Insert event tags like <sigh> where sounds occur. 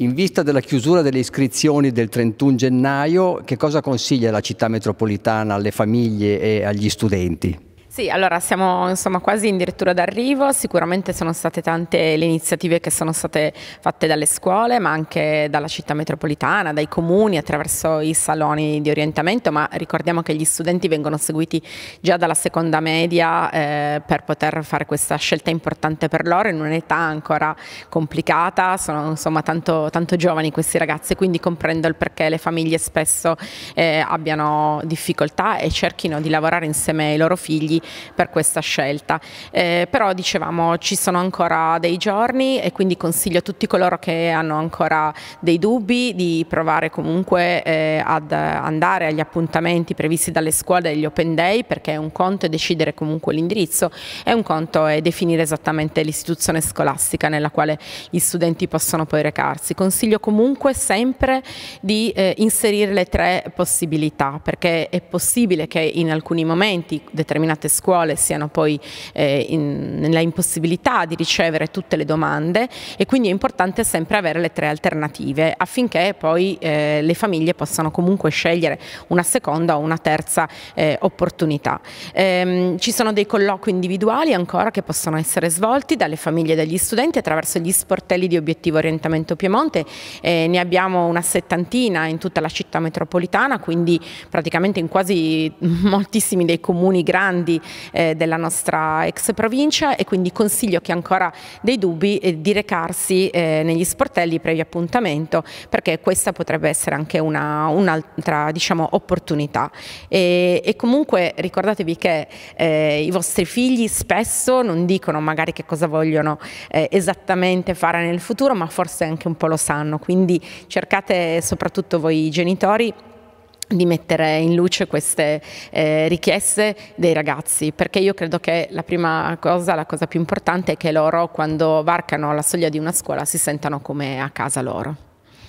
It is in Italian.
In vista della chiusura delle iscrizioni del 31 gennaio, che cosa consiglia la città metropolitana alle famiglie e agli studenti? Sì, allora siamo insomma, quasi addirittura d'arrivo, sicuramente sono state tante le iniziative che sono state fatte dalle scuole ma anche dalla città metropolitana, dai comuni attraverso i saloni di orientamento ma ricordiamo che gli studenti vengono seguiti già dalla seconda media eh, per poter fare questa scelta importante per loro in un'età ancora complicata, sono insomma tanto, tanto, giovani questi ragazzi quindi comprendo il perché le famiglie spesso eh, abbiano difficoltà e cerchino di lavorare insieme ai loro figli per questa scelta. Eh, però dicevamo ci sono ancora dei giorni e quindi consiglio a tutti coloro che hanno ancora dei dubbi di provare comunque eh, ad andare agli appuntamenti previsti dalle scuole degli open day perché è un conto è decidere comunque l'indirizzo e un conto è definire esattamente l'istituzione scolastica nella quale gli studenti possono poi recarsi. Consiglio comunque sempre di eh, inserire le tre possibilità perché è possibile che in alcuni momenti determinate scuole scuole siano poi eh, in, nella impossibilità di ricevere tutte le domande e quindi è importante sempre avere le tre alternative affinché poi eh, le famiglie possano comunque scegliere una seconda o una terza eh, opportunità. Ehm, ci sono dei colloqui individuali ancora che possono essere svolti dalle famiglie e dagli studenti attraverso gli sportelli di obiettivo orientamento Piemonte, eh, ne abbiamo una settantina in tutta la città metropolitana, quindi praticamente in quasi <laughs> moltissimi dei comuni grandi eh, della nostra ex provincia e quindi consiglio chi ancora dei dubbi eh, di recarsi eh, negli sportelli previ appuntamento perché questa potrebbe essere anche un'altra diciamo, opportunità e, e, comunque ricordatevi che eh, i vostri figli spesso non dicono magari che cosa vogliono eh, esattamente fare nel futuro ma forse anche un po' lo sanno quindi cercate soprattutto voi genitori di mettere in luce queste eh, richieste dei ragazzi, perché io credo che la prima cosa, la cosa più importante è che loro quando varcano la soglia di una scuola si sentano come a casa loro.